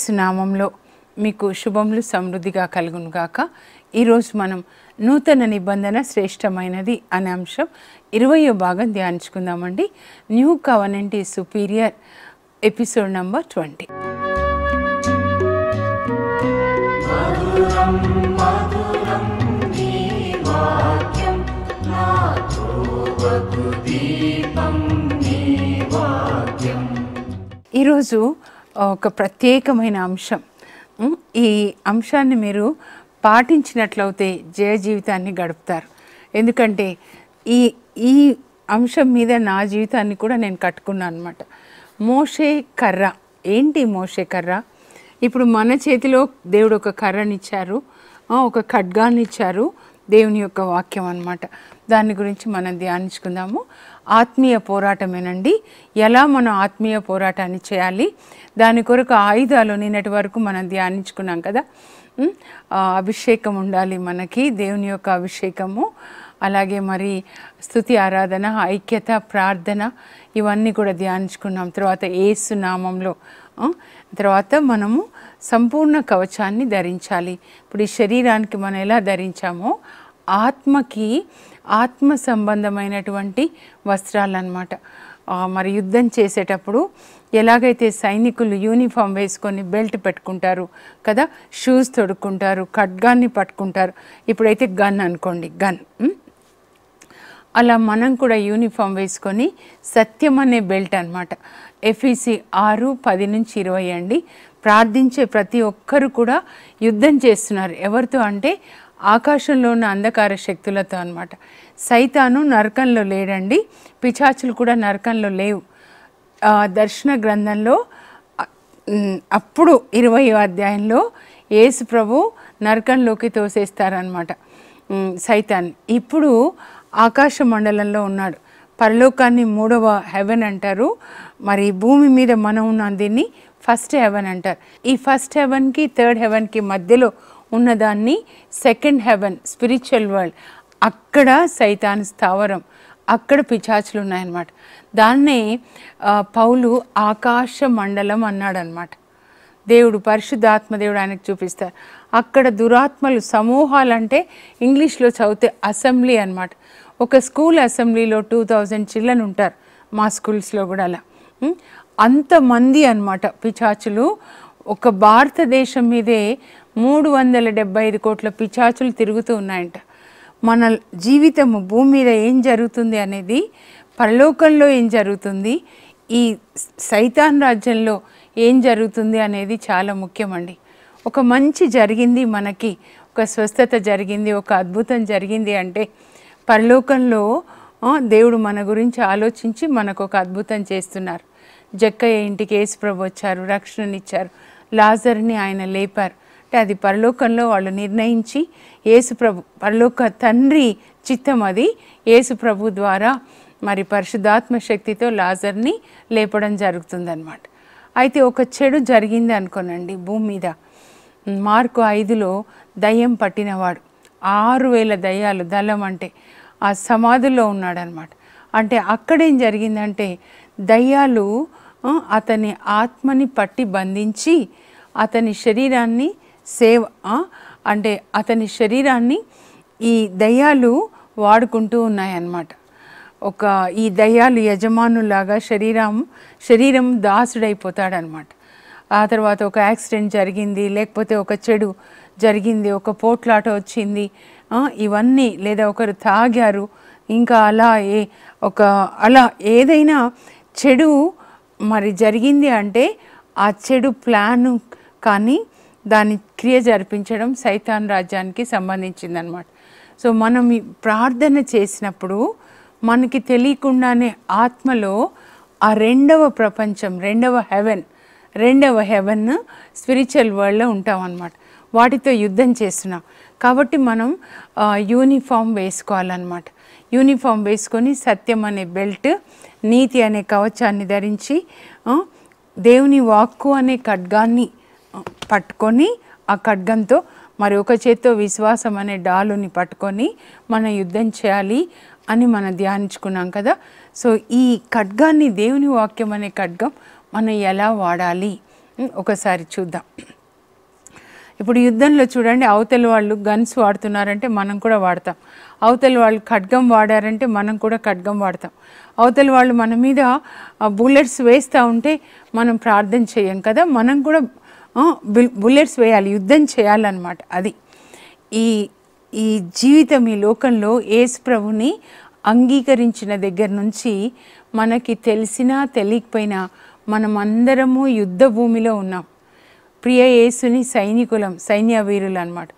సునామంలో మీకు శుభములు సమృద్ధిగా కలుగునుగాక ఈరోజు మనం నూతన నిబంధన శ్రేష్టమైనది అనే అంశం ఇరవయో భాగం ధ్యానించుకుందామండి న్యూ కవనెంట్ ఈ సుపీరియర్ ఎపిసోడ్ నంబర్ ట్వంటీ ఈరోజు ఒక ప్రత్యేకమైన అంశం ఈ అంశాన్ని మీరు పాటించినట్లయితే జయ జీవితాన్ని గడుపుతారు ఎందుకంటే ఈ ఈ అంశం మీద నా జీవితాన్ని కూడా నేను కట్టుకున్నాను అనమాట మోషే కర్ర ఏంటి మోషే కర్ర ఇప్పుడు మన చేతిలో దేవుడు ఒక కర్రనిచ్చారు ఒక ఖడ్గాన్ని ఇచ్చారు దేవుని యొక్క వాక్యం అనమాట దాని గురించి మనం ధ్యానించుకుందాము ఆత్మీయ పోరాటమేనండి ఎలా మనం ఆత్మీయ పోరాటాన్ని చేయాలి దాని కొరకు ఆయుధాలు నిన్నటి వరకు మనం ధ్యానించుకున్నాం కదా అభిషేకం ఉండాలి మనకి దేవుని యొక్క అభిషేకము అలాగే మరి స్థుతి ఆరాధన ఐక్యత ప్రార్థన ఇవన్నీ కూడా ధ్యానించుకున్నాం తర్వాత ఏసు నామంలో తర్వాత మనము సంపూర్ణ కవచాన్ని ధరించాలి ఇప్పుడు ఈ శరీరానికి మనం ఎలా ధరించామో ఆత్మకి ఆత్మ సంబంధమైనటువంటి వస్త్రాలు అన్నమాట మరి యుద్ధం చేసేటప్పుడు ఎలాగైతే సైనికులు యూనిఫామ్ వేసుకొని బెల్ట్ పెట్టుకుంటారు కదా షూస్ తొడుక్కుంటారు ఖడ్గాన్ని పట్టుకుంటారు ఇప్పుడైతే గన్ అనుకోండి గన్ అలా మనం కూడా యూనిఫామ్ వేసుకొని సత్యం అనే బెల్ట్ అనమాట ఎఫీసీ ఆరు పది నుంచి ఇరవై అండి ప్రార్థించే ప్రతి ఒక్కరు కూడా యుద్ధం చేస్తున్నారు ఎవరితో అంటే ఆకాశంలో ఉన్న అంధకార శక్తులతో అనమాట సైతాను నరకంలో లేడండి పిచాచులు కూడా నరకంలో లేవు దర్శన గ్రంథంలో అప్పుడు ఇరవై అధ్యాయంలో యేసు ప్రభు నరకంలోకి తోసేస్తారనమాట సైతాన్ ఇప్పుడు ఆకాశ మండలంలో ఉన్నాడు పరలోకాన్ని మూడవ హెవెన్ అంటారు మరి భూమి మీద మనం ఉన్న దీన్ని ఫస్ట్ హెవెన్ అంటారు ఈ ఫస్ట్ హెవెన్కి థర్డ్ హెవెన్కి మధ్యలో ఉన్నదాన్ని సెకండ్ హెవెన్ స్పిరిచువల్ వరల్డ్ అక్కడ సైతాన్ స్థావరం అక్కడ పిచాచులు ఉన్నాయన్నమాట దాన్నే పౌలు ఆకాశ మండలం అన్నాడనమాట దేవుడు పరిశుద్ధాత్మ దేవుడు ఆయనకు చూపిస్తారు అక్కడ దురాత్మలు సమూహాలు అంటే ఇంగ్లీష్లో చదివితే అసెంబ్లీ అనమాట ఒక స్కూల్ అసెంబ్లీలో టూ థౌజండ్ చిల్డ్రన్ ఉంటారు మా స్కూల్స్లో కూడా అలా అంతమంది అనమాట పిచాచులు ఒక భారతదేశం మీదే మూడు వందల డెబ్బై ఐదు కోట్ల పిచాచులు తిరుగుతూ ఉన్నాయంట మన జీవితము భూమి మీద ఏం జరుగుతుంది అనేది పరలోకంలో ఏం జరుగుతుంది ఈ సైతాన్ రాజ్యంలో ఏం జరుగుతుంది అనేది చాలా ముఖ్యమండి ఒక మంచి జరిగింది మనకి ఒక స్వస్థత జరిగింది ఒక అద్భుతం జరిగింది అంటే పరలోకంలో దేవుడు మన గురించి ఆలోచించి మనకు ఒక అద్భుతం చేస్తున్నారు జక్కయ్య ఇంటికి యేసుప్రభు వచ్చారు రక్షణనిచ్చారు లాజర్ని ఆయన లేపారు అంటే అది పరలోకంలో వాళ్ళు నిర్ణయించి యేసుప్రభు పరలోక తండ్రి చిత్తం అది యేసుప్రభు ద్వారా మరి పరిశుద్ధాత్మ శక్తితో లాజర్ని లేపడం జరుగుతుందన్నమాట అయితే ఒక చెడు జరిగింది అనుకోనండి భూమి మీద మార్కు ఐదులో దయ్యం పట్టినవాడు ఆరు వేల దయ్యాలు దళం అంటే ఆ సమాధుల్లో ఉన్నాడనమాట అంటే అక్కడేం జరిగిందంటే దయ్యాలు అతని ఆత్మని పట్టి బంధించి అతని శరీరాన్ని సేవ అంటే అతని శరీరాన్ని ఈ దయ్యాలు వాడుకుంటూ ఉన్నాయన్నమాట ఒక ఈ దయ్యాలు యజమానులాగా శరీరం శరీరం దాసుడైపోతాడనమాట ఆ తర్వాత ఒక యాక్సిడెంట్ జరిగింది లేకపోతే ఒక చెడు జరిగింది ఒక పోట్లాట వచ్చింది ఇవన్నీ లేదా ఒకరు తాగారు ఇంకా అలా ఏ ఒక అలా ఏదైనా చెడు మరి జరిగింది అంటే ఆ చెడు ప్లాను కానీ దాని క్రియ జరిపించడం సైతాన్ రాజ్యానికి సంబంధించిందనమాట సో మనం ప్రార్థన చేసినప్పుడు మనకి తెలియకుండానే ఆత్మలో ఆ రెండవ ప్రపంచం రెండవ హెవెన్ రెండవ హెవెన్ స్పిరిచువల్ వరల్డ్లో ఉంటాం అన్నమాట వాటితో యుద్ధం చేస్తున్నాం కాబట్టి మనం యూనిఫామ్ వేసుకోవాలన్నమాట యూనిఫామ్ వేసుకొని సత్యం అనే బెల్ట్ నీతి అనే కవచాన్ని ధరించి దేవుని వాక్కు అనే ఖడ్గాన్ని పట్టుకొని ఆ ఖడ్గంతో మరి ఒక చేత్తో విశ్వాసం అనే డాలుని పట్టుకొని మన యుద్ధం చేయాలి అని మనం ధ్యానించుకున్నాం కదా సో ఈ ఖడ్గాన్ని దేవుని వాక్యం అనే ఖడ్గం మనం ఎలా వాడాలి ఒకసారి చూద్దాం ఇప్పుడు యుద్ధంలో చూడండి అవతల వాళ్ళు గన్స్ వాడుతున్నారంటే మనం కూడా వాడతాం అవతల వాళ్ళు ఖడ్గం వాడారంటే మనం కూడా ఖడ్గం వాడతాం అవతల వాళ్ళు మన మీద బుల్లెట్స్ వేస్తూ ఉంటే మనం ప్రార్థన చేయం కదా మనం కూడా బుల్లెట్స్ వేయాలి యుద్ధం చేయాలన్నమాట అది ఈ ఈ జీవితం ఈ లోకంలో యేసు ప్రభుని అంగీకరించిన దగ్గర నుంచి మనకి తెలిసినా తెలియకపోయినా మనం అందరము యుద్ధ భూమిలో ఉన్నాం ప్రియ యేసుని సైనికులం సైన్య వీరులు అనమాట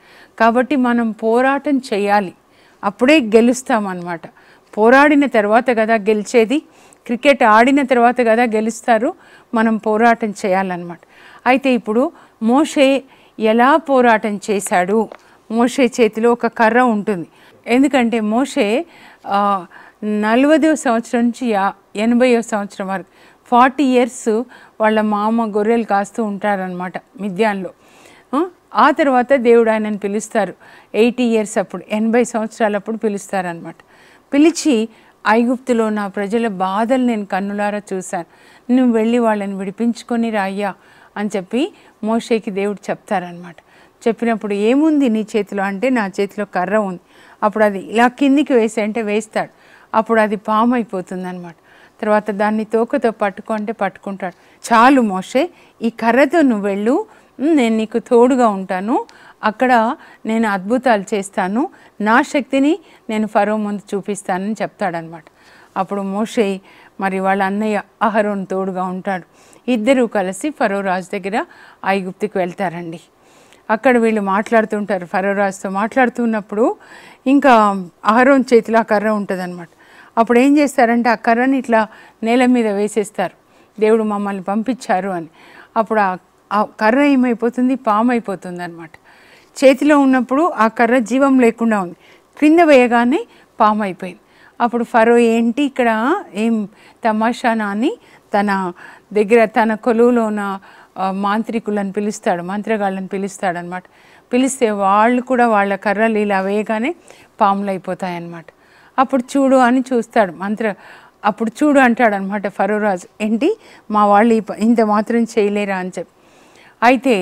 కాబట్టి మనం పోరాటం చేయాలి అప్పుడే గెలుస్తామన్నమాట పోరాడిన తర్వాత కదా గెలిచేది క్రికెట్ ఆడిన తర్వాత కదా గెలుస్తారు మనం పోరాటం చేయాలన్నమాట అయితే ఇప్పుడు మోషే ఎలా పోరాటం చేశాడు మోషే చేతిలో ఒక కర్ర ఉంటుంది ఎందుకంటే మోషే నలభైవ సంవత్సరం నుంచి ఎనభైవ సంవత్సరం వరకు ఫార్టీ ఇయర్స్ వాళ్ళ మామ గొర్రెలు కాస్తూ ఉంటారనమాట మిద్యాన్లో ఆ తర్వాత దేవుడు ఆయనను పిలుస్తారు ఎయిటీ ఇయర్స్ అప్పుడు ఎనభై సంవత్సరాలప్పుడు పిలుస్తారనమాట పిలిచి ఐగుప్తులో నా ప్రజల బాధలు నేను కన్నులారా చూశాను నువ్వు వెళ్ళి వాళ్ళని విడిపించుకొని రాయ్యా అని చెప్పి మోషేకి దేవుడు చెప్తారనమాట చెప్పినప్పుడు ఏముంది నీ చేతిలో అంటే నా చేతిలో కర్ర ఉంది అప్పుడు అది ఇలా కిందికి వేసే అంటే వేస్తాడు అప్పుడు అది పాము అయిపోతుంది అనమాట తర్వాత దాన్ని తోకతో పట్టుకుంటే పట్టుకుంటాడు చాలు మోషే ఈ కర్రతో నువ్వు వెళ్ళు నేను నీకు తోడుగా ఉంటాను అక్కడ నేను అద్భుతాలు చేస్తాను నా శక్తిని నేను ఫరో ముందు చూపిస్తానని చెప్తాడనమాట అప్పుడు మోషే మరి వాళ్ళ అన్నయ్య అహరోన్ తోడుగా ఉంటాడు ఇద్దరూ కలిసి ఫరో రాజు దగ్గర ఐగుప్తికి వెళ్తారండి అక్కడ వీళ్ళు మాట్లాడుతుంటారు ఫరో రాజుతో మాట్లాడుతున్నప్పుడు ఇంకా అహరోన్ చేతిలో కర్ర ఉంటుంది అనమాట అప్పుడు ఏం చేస్తారంటే ఆ కర్రని ఇట్లా నేల మీద వేసేస్తారు దేవుడు మమ్మల్ని పంపించారు అని అప్పుడు ఆ కర్ర ఏమైపోతుంది పాము అయిపోతుంది అనమాట చేతిలో ఉన్నప్పుడు ఆ కర్ర జీవం లేకుండా ఉంది క్రింద వేయగానే పాము అయిపోయింది అప్పుడు ఫరో ఏంటి ఇక్కడ ఏం తమాషానా అని తన దగ్గర తన కొలువులో ఉన్న మాంత్రికులను పిలుస్తాడు మంత్రగాళ్ళని పిలుస్తాడనమాట పిలిస్తే వాళ్ళు కూడా వాళ్ళ కర్రలు ఇలా వేయగానే పాములు అయిపోతాయన్నమాట అప్పుడు చూడు అని చూస్తాడు మంత్ర అప్పుడు చూడు అంటాడు అనమాట ఫరోరాజు ఏంటి మా వాళ్ళు ఇంత మాత్రం చేయలేరా అని చెప్పి అయితే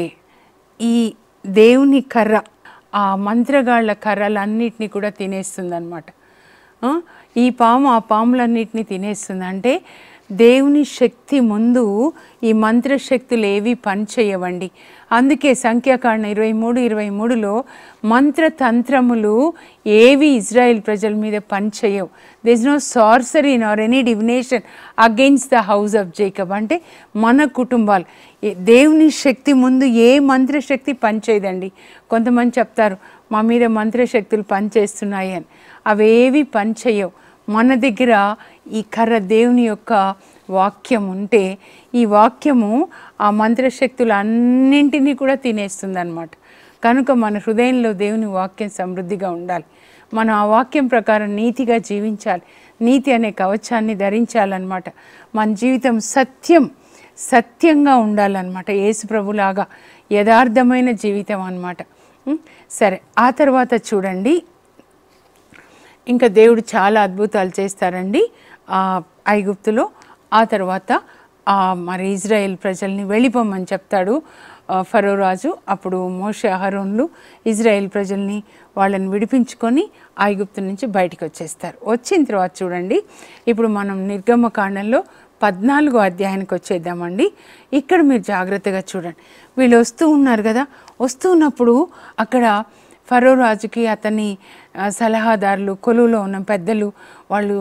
ఈ దేవుని కర్ర ఆ మంత్రగాళ్ళ కర్రలన్నిటినీ కూడా తినేస్తుంది అనమాట ఈ పాము ఆ పాములన్నిటినీ తినేస్తుంది అంటే దేవుని శక్తి ముందు ఈ మంత్రశక్తులు ఏవి పనిచేయవండి అందుకే సంఖ్యాకాండ ఇరవై మూడు ఇరవై మూడులో మంత్రతంత్రములు ఏవి ఇజ్రాయెల్ ప్రజల మీద పనిచేయవు this no sorcery or any divination against the house of Jacob అంటే మన కుటుంబాలు దేవుని శక్తి ముందు ఏ మంత్రశక్తి పనిచేయదండి కొంతమంది చెప్తారు మా మీద మంత్రశక్తులు పనిచేస్తున్నాయి అని అవేవి పనిచేయవు మన దగ్గర ఈ కర్ర దేవుని యొక్క వాక్యం ఉంటే ఈ వాక్యము ఆ మంత్రశక్తులు అన్నింటినీ కూడా తినేస్తుంది అనమాట కనుక మన హృదయంలో దేవుని వాక్యం సమృద్ధిగా ఉండాలి మనం ఆ వాక్యం ప్రకారం నీతిగా జీవించాలి నీతి అనే కవచాన్ని ధరించాలన్నమాట మన జీవితం సత్యం సత్యంగా ఉండాలన్నమాట యేసు ప్రభులాగా యథార్థమైన జీవితం అన్నమాట సరే ఆ తర్వాత చూడండి ఇంకా దేవుడు చాలా అద్భుతాలు చేస్తారండి ఐగుప్తులో ఆ తర్వాత మరి ఇజ్రాయెల్ ప్రజల్ని వెళ్ళిపోమని చెప్తాడు ఫరో రాజు అప్పుడు మోషే అహరోన్లు ఇజ్రాయెల్ ప్రజల్ని వాళ్ళని విడిపించుకొని ఐగుప్తు నుంచి బయటకు వచ్చేస్తారు వచ్చిన తర్వాత చూడండి ఇప్పుడు మనం నిర్గమకాండంలో పద్నాలుగో అధ్యాయానికి వచ్చేద్దామండి ఇక్కడ మీరు జాగ్రత్తగా చూడండి వీళ్ళు వస్తూ ఉన్నారు కదా వస్తూ ఉన్నప్పుడు అక్కడ ఫరో రాజుకి అతని సలహాదారులు కొలువులో ఉన్న పెద్దలు వాళ్ళు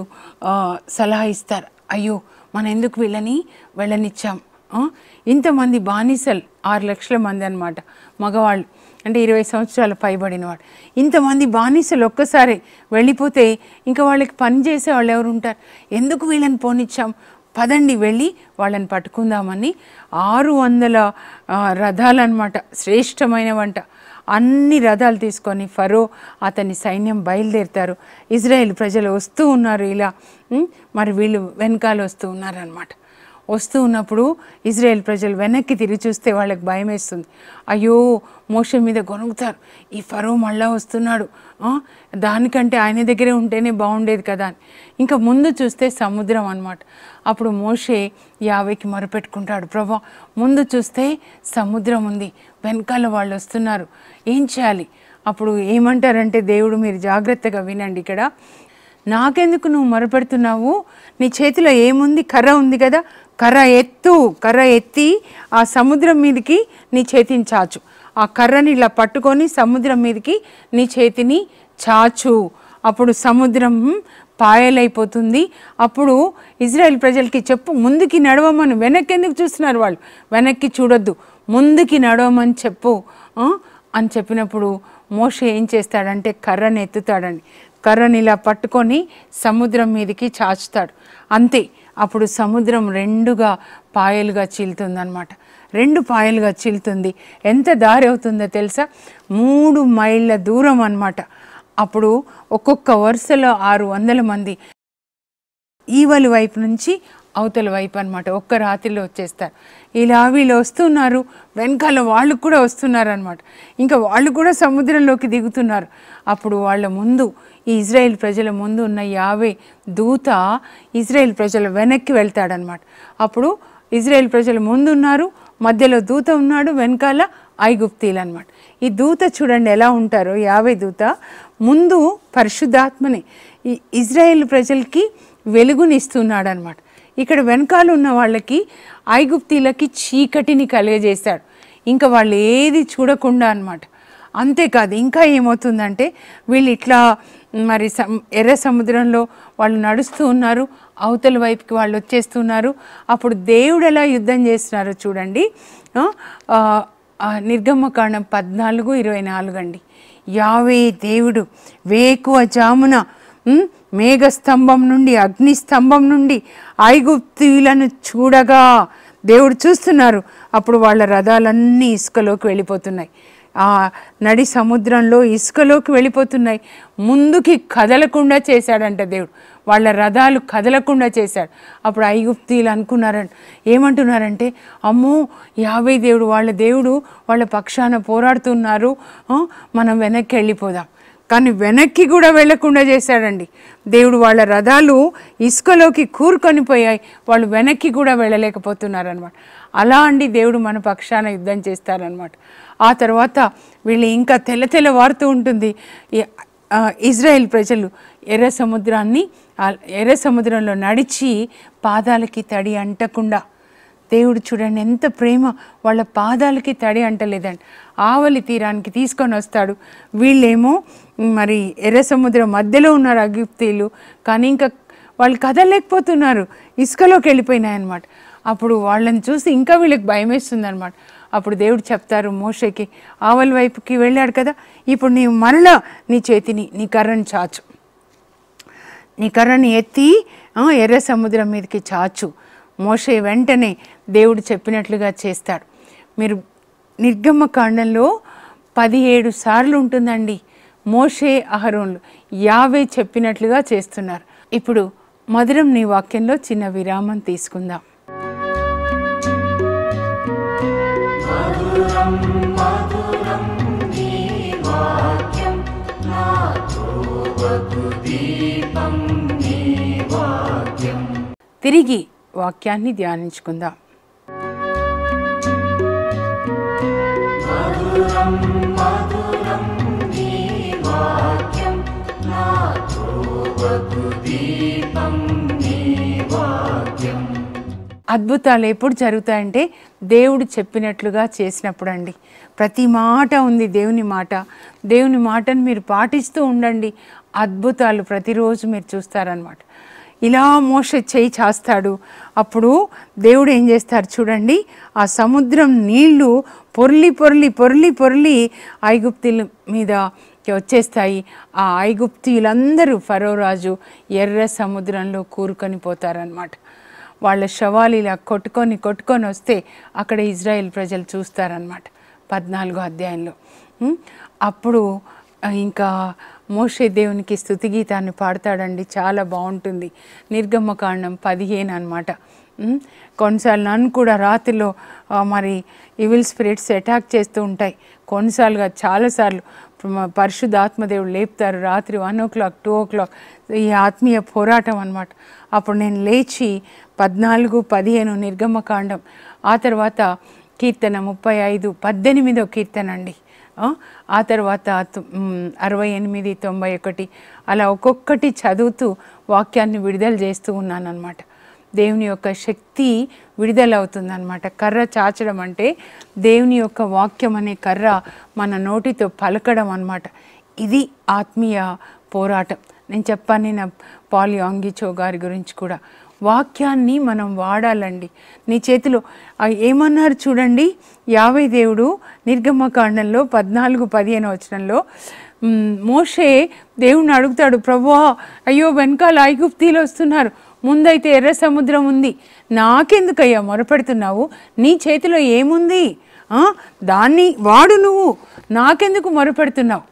సలహా ఇస్తారు అయ్యో మనం ఎందుకు వీళ్ళని వెళ్ళనిచ్చాం ఇంతమంది బానిసలు ఆరు లక్షల మంది అనమాట మగవాళ్ళు అంటే ఇరవై సంవత్సరాలు పైబడిన వాడు ఇంతమంది బానిసలు ఒక్కసారి వెళ్ళిపోతే ఇంకా వాళ్ళకి పని చేసే వాళ్ళు ఎవరు ఉంటారు ఎందుకు వీళ్ళని పోనిచ్చాం పదండి వెళ్ళి వాళ్ళని పట్టుకుందామని ఆరు వందల రథాలన్నమాట శ్రేష్టమైన వంట అన్ని రథాలు తీసుకొని ఫరో అతని సైన్యం బయలుదేరుతారు ఇజ్రాయెల్ ప్రజలు వస్తూ ఉన్నారు ఇలా మరి వీళ్ళు వెనకాల వస్తూ ఉన్నారనమాట వస్తూ ఉన్నప్పుడు ఇజ్రాయెల్ ప్రజలు వెనక్కి తిరిగి చూస్తే వాళ్ళకి భయం వేస్తుంది అయ్యో మోషం మీద కొనుగుతారు ఈ ఫరో మళ్ళా వస్తున్నాడు దానికంటే ఆయన దగ్గరే ఉంటేనే బాగుండేది కదా అని ఇంకా ముందు చూస్తే సముద్రం అనమాట అప్పుడు మోషే యాభైకి మొరపెట్టుకుంటాడు ప్రభా ముందు చూస్తే సముద్రం ఉంది వెనకాల వాళ్ళు వస్తున్నారు ఏం చేయాలి అప్పుడు ఏమంటారంటే దేవుడు మీరు జాగ్రత్తగా వినండి ఇక్కడ నాకెందుకు నువ్వు మొరపెడుతున్నావు నీ చేతిలో ఏముంది కర్ర ఉంది కదా కర్ర ఎత్తు కర్ర ఎత్తి ఆ సముద్రం మీదకి నీ చేతిని చాచు ఆ కర్రని ఇలా పట్టుకొని సముద్రం మీదకి నీ చేతిని చాచు అప్పుడు సముద్రం పాయలైపోతుంది అప్పుడు ఇజ్రాయెల్ ప్రజలకి చెప్పు ముందుకి నడవమని వెనక్కి ఎందుకు చూస్తున్నారు వాళ్ళు వెనక్కి చూడొద్దు ముందుకి నడవమని చెప్పు అని చెప్పినప్పుడు మోష ఏం చేస్తాడంటే కర్రని ఎత్తుతాడని కర్రని ఇలా పట్టుకొని సముద్రం మీదకి చాచుతాడు అంతే అప్పుడు సముద్రం రెండుగా పాయలుగా చీలుతుందనమాట రెండు పాయలుగా చీలుతుంది ఎంత దారి అవుతుందో తెలుసా మూడు మైళ్ళ దూరం అనమాట అప్పుడు ఒక్కొక్క వరుసలో ఆరు వందల మంది ఈవలి వైపు నుంచి అవతల వైపు అనమాట ఒక్క రాత్రిలో వచ్చేస్తారు ఇలా వీళ్ళు వస్తున్నారు వెనకాల వాళ్ళు కూడా వస్తున్నారు అనమాట ఇంకా వాళ్ళు కూడా సముద్రంలోకి దిగుతున్నారు అప్పుడు వాళ్ళ ముందు ఈ ఇజ్రాయెల్ ప్రజల ముందు ఉన్న యావే దూత ఇజ్రాయేల్ ప్రజల వెనక్కి వెళ్తాడనమాట అప్పుడు ఇజ్రాయెల్ ప్రజలు ముందు ఉన్నారు మధ్యలో దూత ఉన్నాడు వెనకాల ఐగుప్తీలు అనమాట ఈ దూత చూడండి ఎలా ఉంటారో యావే దూత ముందు పరిశుద్ధాత్మని ఈ ఇజ్రాయెల్ ప్రజలకి వెలుగునిస్తున్నాడు అనమాట ఇక్కడ వెనకాల ఉన్న వాళ్ళకి ఐగుప్తీలకి చీకటిని కలిగజేస్తాడు ఇంకా వాళ్ళు ఏది చూడకుండా అనమాట అంతేకాదు ఇంకా ఏమవుతుందంటే వీళ్ళు ఇట్లా మరి ఎర్ర సముద్రంలో వాళ్ళు నడుస్తూ ఉన్నారు అవతల వైపుకి వాళ్ళు వచ్చేస్తున్నారు అప్పుడు దేవుడు ఎలా యుద్ధం చేస్తున్నారో చూడండి నిర్గమకాండం పద్నాలుగు ఇరవై నాలుగు అండి యావే దేవుడు వేకువ జామున మేఘస్తంభం నుండి అగ్నిస్తంభం నుండి ఐగుప్తులను చూడగా దేవుడు చూస్తున్నారు అప్పుడు వాళ్ళ రథాలన్నీ ఇసుకలోకి వెళ్ళిపోతున్నాయి ఆ నడి సముద్రంలో ఇసుకలోకి వెళ్ళిపోతున్నాయి ముందుకి కదలకుండా చేశాడంట దేవుడు వాళ్ళ రథాలు కదలకుండా చేశాడు అప్పుడు ఐగుప్తీలు అనుకున్నారంట ఏమంటున్నారంటే అమ్మో యాభై దేవుడు వాళ్ళ దేవుడు వాళ్ళ పక్షాన పోరాడుతున్నారు మనం వెనక్కి వెళ్ళిపోదాం కానీ వెనక్కి కూడా వెళ్లకుండా చేశాడండి దేవుడు వాళ్ళ రథాలు ఇసుకలోకి కూరుకొని పోయాయి వాళ్ళు వెనక్కి కూడా వెళ్ళలేకపోతున్నారనమాట అలా అండి దేవుడు మన పక్షాన యుద్ధం చేస్తారనమాట ఆ తర్వాత వీళ్ళు ఇంకా తెల్ల తెల్ల వారుతూ ఉంటుంది ఇజ్రాయెల్ ప్రజలు ఎర్ర సముద్రాన్ని ఎర్ర సముద్రంలో నడిచి పాదాలకి తడి అంటకుండా దేవుడు చూడండి ఎంత ప్రేమ వాళ్ళ పాదాలకి తడి అంటలేదండి ఆవలి తీరానికి తీసుకొని వస్తాడు వీళ్ళేమో మరి ఎర్ర సముద్రం మధ్యలో ఉన్నారు అగిప్తీలు కానీ ఇంకా వాళ్ళు కదలలేకపోతున్నారు ఇసుకలోకి వెళ్ళిపోయినాయన్నమాట అప్పుడు వాళ్ళని చూసి ఇంకా వీళ్ళకి భయం వేస్తుంది అనమాట అప్పుడు దేవుడు చెప్తారు మోషేకి ఆవల వైపుకి వెళ్ళాడు కదా ఇప్పుడు నీ మనలో నీ చేతిని నీ కర్రను చాచు నీ కర్రను ఎత్తి ఎర్ర సముద్రం మీదకి చాచు మోషే వెంటనే దేవుడు చెప్పినట్లుగా చేస్తాడు మీరు నిర్గమ్మ కాండంలో పదిహేడు సార్లు ఉంటుందండి మోషే అహరోన్లు యావే చెప్పినట్లుగా చేస్తున్నారు ఇప్పుడు మధురం నీ వాక్యంలో చిన్న విరామం తీసుకుందాం తిరిగి వాక్యాన్ని ధ్యానించుకుందాం మధురం అద్భుతాలు ఎప్పుడు జరుగుతాయంటే దేవుడు చెప్పినట్లుగా చేసినప్పుడు అండి ప్రతి మాట ఉంది దేవుని మాట దేవుని మాటను మీరు పాటిస్తూ ఉండండి అద్భుతాలు ప్రతిరోజు మీరు చూస్తారనమాట ఇలా మోస చేయి చేస్తాడు అప్పుడు దేవుడు ఏం చేస్తారు చూడండి ఆ సముద్రం నీళ్లు పొర్లి పొర్లి పొర్లి పొర్లి ఐగుప్తుల మీద వచ్చేస్తాయి ఆ ఐగుప్తులందరూ ఫరోరాజు ఎర్ర సముద్రంలో కూరుకొని పోతారనమాట వాళ్ళ శవాలు ఇలా కొట్టుకొని కొట్టుకొని వస్తే అక్కడ ఇజ్రాయెల్ ప్రజలు చూస్తారనమాట పద్నాలుగో అధ్యాయంలో అప్పుడు ఇంకా మోషే దేవునికి స్థుతి గీతాన్ని పాడతాడండి చాలా బాగుంటుంది నిర్గమ్మకాండం పదిహేను అనమాట కొన్నిసార్లు నన్ను కూడా రాత్రిలో మరి ఇవిల్ స్పిరిట్స్ అటాక్ చేస్తూ ఉంటాయి కొన్నిసార్లుగా చాలాసార్లు పరిశుద్ధాత్మదేవుడు లేపుతారు రాత్రి one o'clock two o'clock ఈ ఆత్మీయ పోరాటం అనమాట అప్పుడు నేను లేచి పద్నాలుగు పదిహేను నిర్గమకాండం ఆ తర్వాత కీర్తన ముప్పై ఐదు పద్దెనిమిదో కీర్తన అండి ఆ తర్వాత అరవై ఎనిమిది తొంభై ఒకటి అలా ఒక్కొక్కటి చదువుతూ వాక్యాన్ని విడుదల చేస్తూ ఉన్నానన్నమాట దేవుని యొక్క శక్తి విడుదలవుతుందనమాట కర్ర చాచడం అంటే దేవుని యొక్క వాక్యం అనే కర్ర మన నోటితో పలకడం అనమాట ఇది ఆత్మీయ పోరాటం నేను చెప్పాను నా పాల్ యాంగిచో గారి గురించి కూడా వాక్యాన్ని మనం వాడాలండి నీ చేతిలో ఏమన్నారు చూడండి యావై దేవుడు నిర్గమకాండంలో పద్నాలుగు పదిహేను వచనంలో మోషే దేవుణ్ణి అడుగుతాడు ప్రభా అయ్యో వెనకాల ఐగుప్తీలు వస్తున్నారు ముందైతే ఎర్ర సముద్రం ఉంది నాకెందుకయ్యా మొరపెడుతున్నావు నీ చేతిలో ఏముంది దాన్ని వాడు నువ్వు నాకెందుకు మొరపెడుతున్నావు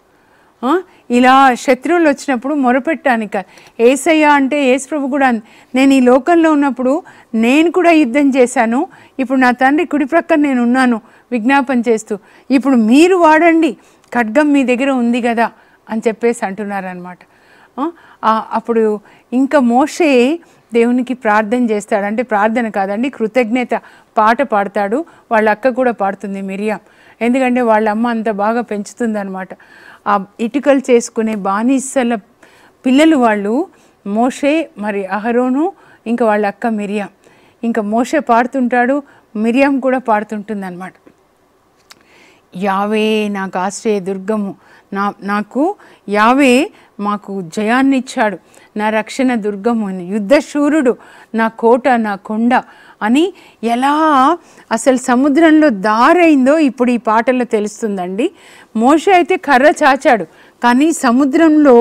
ఇలా శత్రువులు వచ్చినప్పుడు మొరపెట్టాను ఇక ఏసయ్య అంటే ఏసు ప్రభు కూడా నేను ఈ లోకంలో ఉన్నప్పుడు నేను కూడా యుద్ధం చేశాను ఇప్పుడు నా తండ్రి కుడి ప్రక్కన నేను ఉన్నాను విజ్ఞాపన చేస్తూ ఇప్పుడు మీరు వాడండి ఖడ్గం మీ దగ్గర ఉంది కదా అని చెప్పేసి అంటున్నారనమాట అప్పుడు ఇంకా మోషే దేవునికి ప్రార్థన చేస్తాడు అంటే ప్రార్థన కాదండి కృతజ్ఞత పాట పాడతాడు వాళ్ళ అక్క కూడా పాడుతుంది మిరియా ఎందుకంటే వాళ్ళ అమ్మ అంత బాగా పెంచుతుందనమాట ఆ ఇటుకలు చేసుకునే బానిసల పిల్లలు వాళ్ళు మోషే మరి అహరోను ఇంకా వాళ్ళ అక్క మిరియం ఇంకా మోషే పాడుతుంటాడు మిరియాం కూడా పాడుతుంటుంది అనమాట యావే నాకు ఆశ్రయ దుర్గము నా నాకు యావే మాకు జయాన్నిచ్చాడు నా రక్షణ దుర్గము యుద్ధశూరుడు నా కోట నా కొండ అని ఎలా అసలు సముద్రంలో దారైందో ఇప్పుడు ఈ పాటలో తెలుస్తుందండి మోష అయితే కర్ర చాచాడు కానీ సముద్రంలో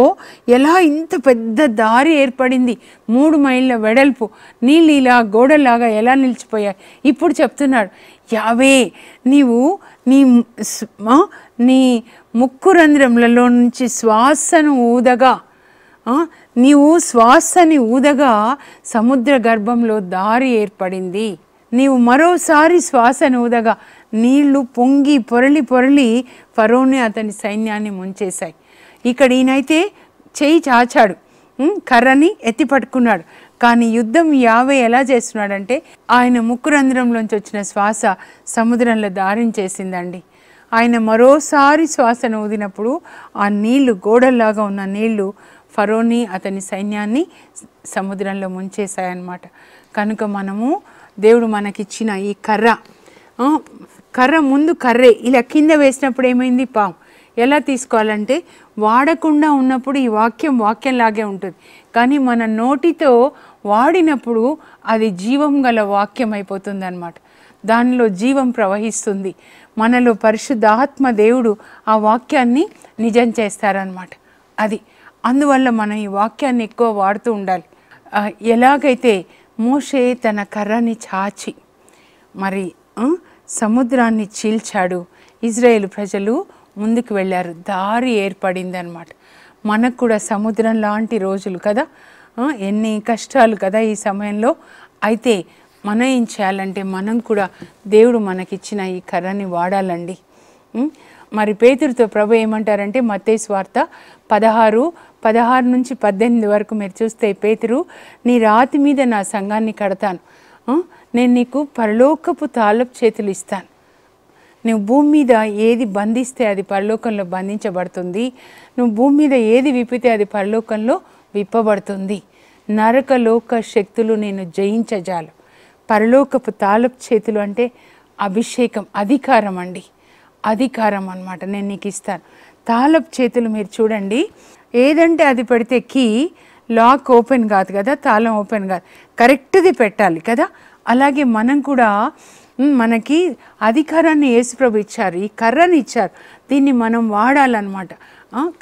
ఎలా ఇంత పెద్ద దారి ఏర్పడింది మూడు మైళ్ళ వెడల్పు నీళ్ళు ఇలా గోడలాగా ఎలా నిలిచిపోయాయి ఇప్పుడు చెప్తున్నాడు యావే నీవు నీ నీ ముక్కు రంధ్రములలో నుంచి శ్వాసను ఊదగా నీవు శ్వాసని ఊదగా సముద్ర గర్భంలో దారి ఏర్పడింది నీవు మరోసారి శ్వాసను ఊదగా నీళ్లు పొంగి పొరలి పొరలి ఫరోని అతని సైన్యాన్ని ముంచేశాయి ఇక్కడ ఈయనైతే చేయి చాచాడు కర్రని ఎత్తి పట్టుకున్నాడు కానీ యుద్ధం యావే ఎలా చేస్తున్నాడంటే ఆయన ముక్కు రంధ్రంలోంచి వచ్చిన శ్వాస సముద్రంలో దారించేసిందండి ఆయన మరోసారి శ్వాసను ఊదినప్పుడు ఆ నీళ్లు గోడల్లాగా ఉన్న నీళ్లు ఫరోని అతని సైన్యాన్ని సముద్రంలో ముంచేశాయన్నమాట కనుక మనము దేవుడు మనకిచ్చిన ఈ కర్ర కర్ర ముందు కర్రే ఇలా కింద వేసినప్పుడు ఏమైంది పాము ఎలా తీసుకోవాలంటే వాడకుండా ఉన్నప్పుడు ఈ వాక్యం వాక్యంలాగే ఉంటుంది కానీ మన నోటితో వాడినప్పుడు అది జీవం గల వాక్యం అయిపోతుంది అనమాట దానిలో జీవం ప్రవహిస్తుంది మనలో పరిశుద్ధాత్మ దేవుడు ఆ వాక్యాన్ని నిజం చేస్తారనమాట అది అందువల్ల మనం ఈ వాక్యాన్ని ఎక్కువ వాడుతూ ఉండాలి ఎలాగైతే మోషే తన కర్రని చాచి మరి సముద్రాన్ని చీల్చాడు ఇజ్రాయేల్ ప్రజలు ముందుకు వెళ్ళారు దారి ఏర్పడింది అనమాట మనకు కూడా సముద్రం లాంటి రోజులు కదా ఎన్ని కష్టాలు కదా ఈ సమయంలో అయితే మనం ఏం చేయాలంటే మనం కూడా దేవుడు మనకిచ్చిన ఈ కర్రని వాడాలండి మరి పేతురితో ప్రభు ఏమంటారంటే మత్తే పదహారు పదహారు నుంచి పద్దెనిమిది వరకు మీరు చూస్తే పేతురు నీ రాతి మీద నా సంఘాన్ని కడతాను నేను నీకు పరలోకపు తాలపు చేతులు ఇస్తాను నువ్వు భూమి మీద ఏది బంధిస్తే అది పరలోకంలో బంధించబడుతుంది నువ్వు భూమి మీద ఏది విప్పితే అది పరలోకంలో విప్పబడుతుంది నరకలోక శక్తులు నేను జయించజాలు పరలోకపు తాలపు చేతులు అంటే అభిషేకం అధికారం అండి అధికారం అనమాట నేను నీకు ఇస్తాను తాలపు చేతులు మీరు చూడండి ఏదంటే అది పెడితే కీ లాక్ ఓపెన్ కాదు కదా తాళం ఓపెన్ కాదు కరెక్ట్ది పెట్టాలి కదా అలాగే మనం కూడా మనకి అధికారాన్ని యేసుప్రభు ఇచ్చారు ఈ కర్రని ఇచ్చారు దీన్ని మనం వాడాలన్నమాట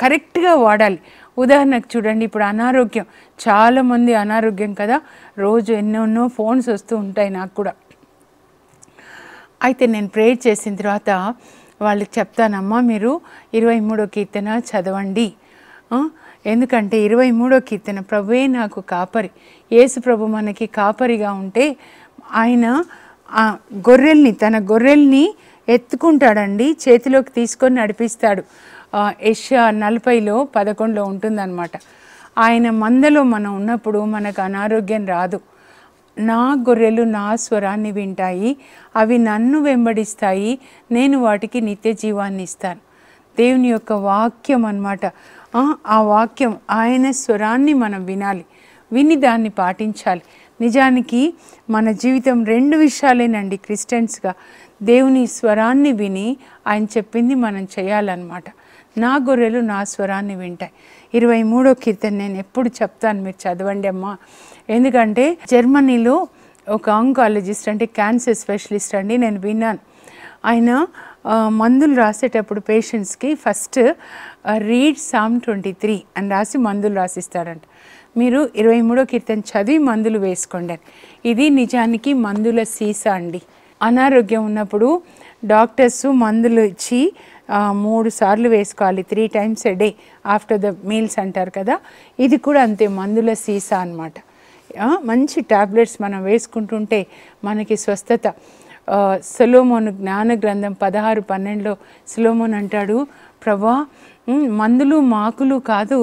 కరెక్ట్గా వాడాలి ఉదాహరణకు చూడండి ఇప్పుడు అనారోగ్యం చాలామంది అనారోగ్యం కదా రోజు ఎన్నెన్నో ఫోన్స్ వస్తూ ఉంటాయి నాకు కూడా అయితే నేను ప్రేయర్ చేసిన తర్వాత వాళ్ళకి చెప్తానమ్మా మీరు ఇరవై మూడో కీర్తన చదవండి ఎందుకంటే ఇరవై మూడో కీర్తన ప్రభువే నాకు కాపరి యేసు ప్రభు మనకి కాపరిగా ఉంటే ఆయన ఆ గొర్రెల్ని తన గొర్రెల్ని ఎత్తుకుంటాడండి చేతిలోకి తీసుకొని నడిపిస్తాడు యష నలభైలో పదకొండులో ఉంటుందన్నమాట ఆయన మందలో మనం ఉన్నప్పుడు మనకు అనారోగ్యం రాదు నా గొర్రెలు నా స్వరాన్ని వింటాయి అవి నన్ను వెంబడిస్తాయి నేను వాటికి నిత్య జీవాన్ని ఇస్తాను దేవుని యొక్క వాక్యం అనమాట ఆ వాక్యం ఆయన స్వరాన్ని మనం వినాలి విని దాన్ని పాటించాలి నిజానికి మన జీవితం రెండు విషయాలేనండి క్రిస్టియన్స్గా దేవుని స్వరాన్ని విని ఆయన చెప్పింది మనం చేయాలన్నమాట నా గొర్రెలు నా స్వరాన్ని వింటాయి ఇరవై మూడో కీర్తన నేను ఎప్పుడు చెప్తాను మీరు చదవండి అమ్మా ఎందుకంటే జర్మనీలో ఒక ఆంకాలజిస్ట్ అంటే క్యాన్సర్ స్పెషలిస్ట్ అండి నేను విన్నాను ఆయన మందులు రాసేటప్పుడు పేషెంట్స్కి first read Psalm twenty three అని రాసి మందులు రాసిస్తారంట మీరు ఇరవై మూడో కీర్తన చదివి మందులు వేసుకోండి ఇది నిజానికి మందుల సీసా అండి అనారోగ్యం ఉన్నప్పుడు డాక్టర్స్ మందులు ఇచ్చి మూడు సార్లు వేసుకోవాలి three times a day after the meals అంటారు కదా ఇది కూడా అంతే మందుల సీసా అనమాట మంచి ట్యాబ్లెట్స్ మనం వేసుకుంటుంటే మనకి స్వస్థత సెలోమోను జ్ఞాన గ్రంథం పదహారు పన్నెండులో సెలోమోన్ అంటాడు ప్రభా మందులు మాకులు కాదు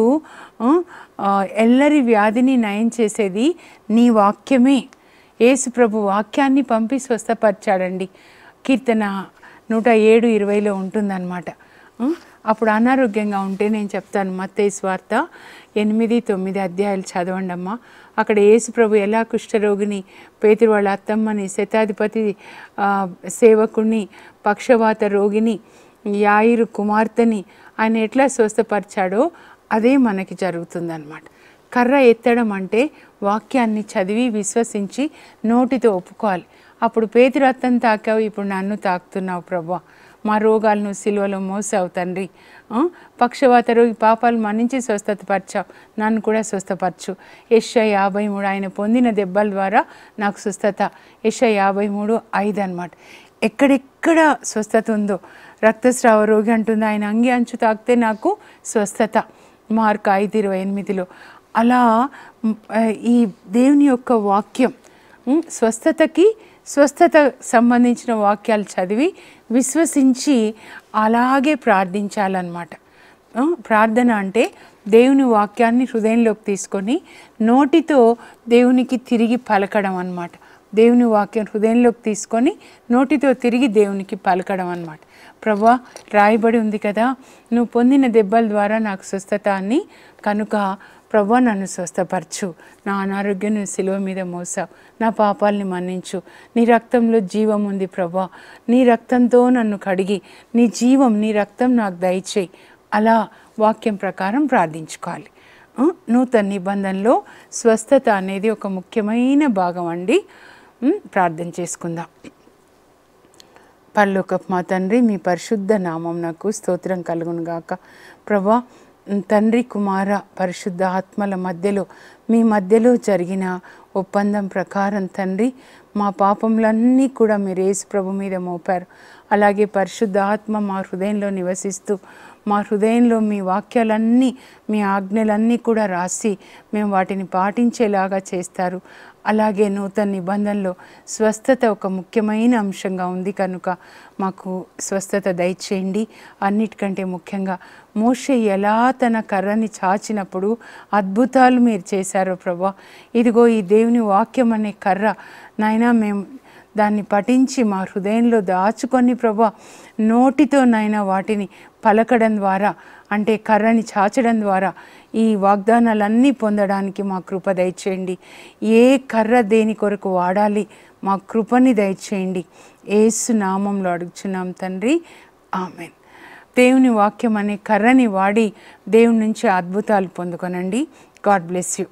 ఎల్లరి వ్యాధిని నయం చేసేది నీ వాక్యమే యేసు ప్రభు వాక్యాన్ని పంపి స్వస్థపరిచాడండి కీర్తన నూట ఏడు ఇరవైలో ఉంటుందన్నమాట అప్పుడు అనారోగ్యంగా ఉంటే నేను చెప్తాను మత్తయ్య స్వార్థ ఎనిమిది తొమ్మిది అధ్యాయాలు చదవండి అమ్మా అక్కడ యేసుప్రభు ఎలా కుష్ఠరోగిని పేతురు వాళ్ళ అత్తమ్మని శతాధిపతి సేవకుణ్ణి పక్షవాత రోగిని యాయిరు కుమార్తెని ఆయన ఎట్లా స్వస్థపరిచాడో అదే మనకి అనమాట కర్ర ఎత్తడం అంటే వాక్యాన్ని చదివి విశ్వసించి నోటితో ఒప్పుకోవాలి అప్పుడు పేతురు అత్తను తాకావు ఇప్పుడు నన్ను తాకుతున్నావు ప్రభా మా రోగాలను సిలువలో మోసావు తండ్రి పక్షవాత రోగి పాపాలు మన్నించి స్వస్థతపరచావు నన్ను కూడా స్వస్థపరచు యశ యాభై మూడు ఆయన పొందిన దెబ్బల ద్వారా నాకు స్వస్థత యశ యాభై మూడు ఐదు అనమాట ఎక్కడెక్కడ స్వస్థత ఉందో రక్తస్రావ రోగి అంటుంది ఆయన అంగి అంచు తాకితే నాకు స్వస్థత మార్క్ ఐదు ఇరవై ఎనిమిదిలో అలా ఈ దేవుని యొక్క వాక్యం స్వస్థతకి స్వస్థత సంబంధించిన వాక్యాలు చదివి విశ్వసించి అలాగే ప్రార్థించాలన్నమాట ప్రార్థన అంటే దేవుని వాక్యాన్ని హృదయంలోకి తీసుకొని నోటితో దేవునికి తిరిగి పలకడం అనమాట దేవుని వాక్యం హృదయంలోకి తీసుకొని నోటితో తిరిగి దేవునికి పలకడం అనమాట ప్రభా రాయబడి ఉంది కదా నువ్వు పొందిన దెబ్బల ద్వారా నాకు స్వస్థత అని కనుక ప్రభా నన్ను స్వస్థపరచు నా అనారోగ్యం సిలువ మీద మోసావు నా పాపాలని మన్నించు నీ రక్తంలో జీవం ఉంది ప్రభా నీ రక్తంతో నన్ను కడిగి నీ జీవం నీ రక్తం నాకు దయచేయి అలా వాక్యం ప్రకారం ప్రార్థించుకోవాలి నూతన నిబంధనలో స్వస్థత అనేది ఒక ముఖ్యమైన భాగం అండి ప్రార్థన చేసుకుందాం పర్లోకపు మా తండ్రి మీ పరిశుద్ధ నామం నాకు స్తోత్రం కలుగును గాక ప్రభా తండ్రి కుమార పరిశుద్ధ ఆత్మల మధ్యలో మీ మధ్యలో జరిగిన ఒప్పందం ప్రకారం తండ్రి మా పాపములన్నీ కూడా మీరు ప్రభు మీద మోపారు అలాగే పరిశుద్ధ ఆత్మ మా హృదయంలో నివసిస్తూ మా హృదయంలో మీ వాక్యాలన్నీ మీ ఆజ్ఞలన్నీ కూడా రాసి మేము వాటిని పాటించేలాగా చేస్తారు అలాగే నూతన నిబంధనలో స్వస్థత ఒక ముఖ్యమైన అంశంగా ఉంది కనుక మాకు స్వస్థత దయచేయండి అన్నిటికంటే ముఖ్యంగా మోషే ఎలా తన కర్రని చాచినప్పుడు అద్భుతాలు మీరు చేశారో ప్రభా ఇదిగో ఈ దేవుని వాక్యం అనే కర్ర నాయనా మేము దాన్ని పఠించి మా హృదయంలో దాచుకొని ప్రభా నోటితో నైనా వాటిని పలకడం ద్వారా అంటే కర్రని చాచడం ద్వారా ఈ వాగ్దానాలన్నీ పొందడానికి మా కృప దయచేయండి ఏ కర్ర దేని కొరకు వాడాలి మా కృపని దయచేయండి ఏసు నామంలో అడుగుచున్నాం తండ్రి ఆమెన్ దేవుని వాక్యం అనే కర్రని వాడి దేవుని నుంచి అద్భుతాలు పొందుకొనండి గాడ్ బ్లెస్ యూ